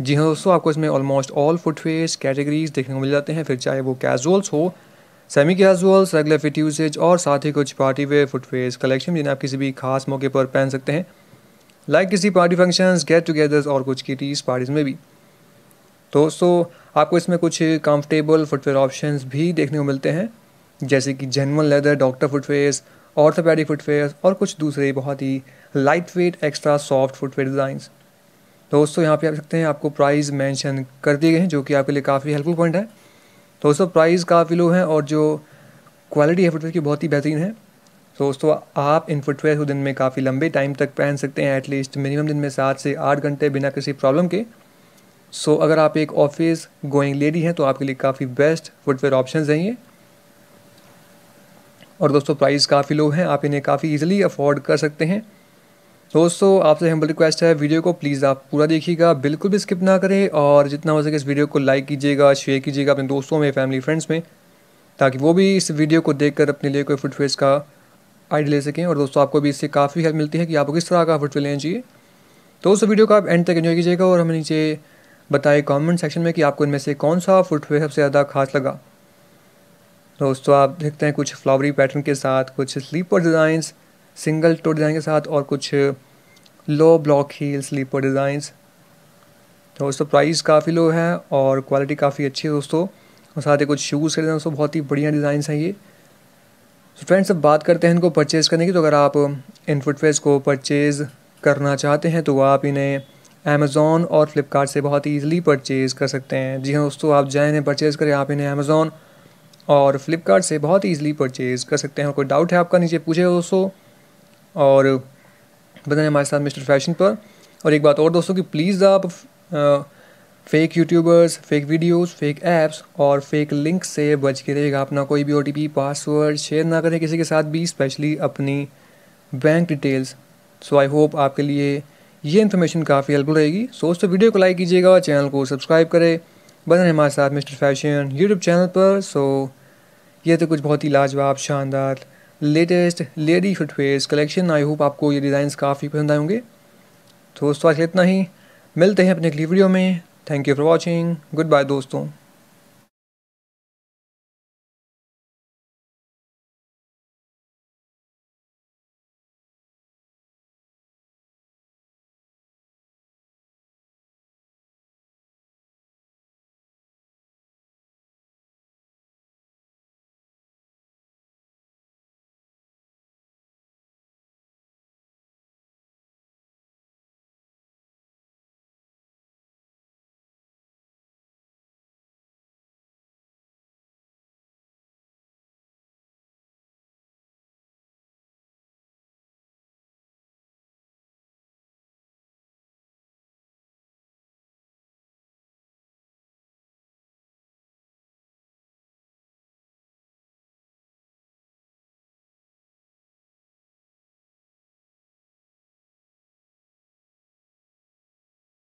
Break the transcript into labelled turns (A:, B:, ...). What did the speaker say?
A: जी हाँ दोस्तों आपको इसमें ऑलमोस्ट ऑल फुटवेयर्स कैटेगरीज देखने को मिल जाते हैं फिर चाहे वो कैजुअल्स हो semi casuals regular fit usages और साथ ही कुछ पार्टी वेयर फुटवेयर्स कलेक्शन जिन्हें आप किसी भी खास मौके पर पहन सकते हैं लाइक किसी पार्टी फंक्शंस गेट टुगेदर्स और कुछ किटीज पार्टीज़ में भी तो दोस्तों आपको इसमें कुछ कंफर्टेबल फुटवेयर ऑप्शन भी देखने को मिलते हैं जैसे कि genuine leather doctor footwears orthopaedic footwears और कुछ दूसरे बहुत ही light weight extra soft footwear designs तो दोस्तों यहाँ पे आप सकते हैं आपको प्राइस मेंशन कर दिए गए हैं जो कि आपके लिए काफ़ी हेल्पफुल पॉइंट है तो दोस्तों प्राइस काफ़ी लो हैं और जो क्वालिटी है फुटवेयर की बहुत ही बेहतरीन है तो दोस्तों आप इन फुटवेयर को दिन में काफ़ी लंबे टाइम तक पहन सकते हैं एटलीस्ट मिनिमम दिन में सात से आठ घंटे बिना किसी प्रॉब्लम के सो so, अगर आप एक ऑफिस गोइंग लेडी हैं तो आपके लिए काफ़ी बेस्ट फुटवेयर ऑप्शन हैं ये और दोस्तों प्राइस काफ़ी लो हैं आप इन्हें काफ़ी इजीली अफोर्ड कर सकते हैं दोस्तों आपसे हम्बल रिक्वेस्ट है वीडियो को प्लीज़ आप पूरा देखिएगा बिल्कुल भी स्किप ना करें और जितना हो सके इस वीडियो को लाइक कीजिएगा शेयर कीजिएगा अपने दोस्तों में फैमिली फ्रेंड्स में ताकि वो भी इस वीडियो को देखकर अपने लिए कोई फुटवेयर्स का आइडिया ले सकें और दोस्तों आपको भी इससे काफ़ी हेल्प मिलती है कि आपको किस तरह का फुटवेयर लेना चाहिए तो उस वीडियो को आप एंड तक इन्जॉय कीजिएगा और हमें नीचे बताए कमेंट सेक्शन में कि आपको इनमें से कौन सा फुटवेयर सबसे ज़्यादा खास लगा दोस्तों आप देखते हैं कुछ फ्लावरी पैटर्न के साथ कुछ slipper designs single toe design के साथ और कुछ low block heel slipper designs तो दोस्तों प्राइस काफ़ी लो है और क्वालिटी काफ़ी अच्छी है दोस्तों और साथ ही कुछ शूज़ के दोस्तों बहुत ही बढ़िया डिज़ाइंस हैं ये तो फ्रेंड्स अब बात करते हैं इनको परचेज़ करने की तो अगर आप इन फुटवेयर्स को परचेज़ करना चाहते हैं तो आप इन्हें अमेज़ोन और फ्लिपकार्ट से बहुत ईजिली परचेज़ कर सकते हैं जी हाँ दोस्तों आप जाए इन्हें परचेज़ करें आप इन्हें अमेज़ोन और फ्लिपकार्ट से बहुत ईजिली परचेज़ कर सकते हैं और कोई डाउट है आपका नीचे पूछे दोस्तों और बताएं हमारे साथ मिस्टर फैशन पर और एक बात और दोस्तों कि प्लीज़ आप fake youtubers fake videos fake apps और फेक लिंक से बच के रहेगा अपना कोई भी ओ पासवर्ड शेयर ना करें किसी के साथ भी स्पेशली अपनी bank details so I hope आपके लिए ये इन्फॉर्मेशन काफ़ी हेल्पफुल रहेगी सो दोस्तों वीडियो को लाइक कीजिएगा चैनल को सब्सक्राइब करें बन रहे हमारे साथ मिस्टर फैशन यूट्यूब चैनल पर सो ये तो कुछ बहुत ही लाजवाब शानदार latest lady footwears collection I hope आपको ये डिज़ाइंस काफ़ी पसंद आए होंगे तो दोस्तों आज इतना ही मिलते हैं अपने अगली वीडियो में thank you for watching good bye दोस्तों